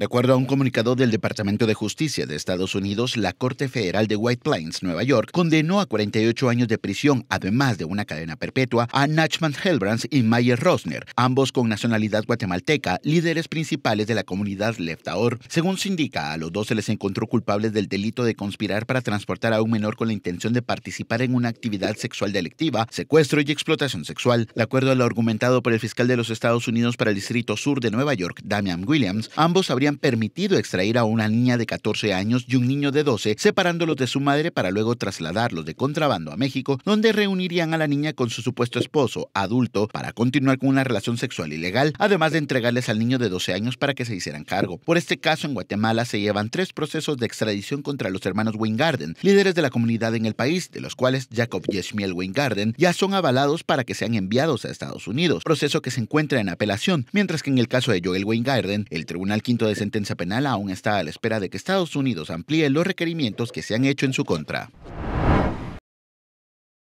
De acuerdo a un comunicado del Departamento de Justicia de Estados Unidos, la Corte Federal de White Plains, Nueva York, condenó a 48 años de prisión, además de una cadena perpetua, a Nachman Helbrands y Mayer Rosner, ambos con nacionalidad guatemalteca, líderes principales de la comunidad Leftaor. Según se indica, a los dos se les encontró culpables del delito de conspirar para transportar a un menor con la intención de participar en una actividad sexual delictiva, secuestro y explotación sexual. De acuerdo a lo argumentado por el fiscal de los Estados Unidos para el Distrito Sur de Nueva York, Damian Williams, ambos habrían permitido extraer a una niña de 14 años y un niño de 12, separándolos de su madre para luego trasladarlos de contrabando a México, donde reunirían a la niña con su supuesto esposo, adulto, para continuar con una relación sexual ilegal, además de entregarles al niño de 12 años para que se hicieran cargo. Por este caso, en Guatemala se llevan tres procesos de extradición contra los hermanos Garden, líderes de la comunidad en el país, de los cuales Jacob Yeshmiel Garden, ya son avalados para que sean enviados a Estados Unidos, proceso que se encuentra en apelación, mientras que en el caso de Joel Wingarden, el Tribunal Quinto de sentencia penal aún está a la espera de que Estados Unidos amplíe los requerimientos que se han hecho en su contra.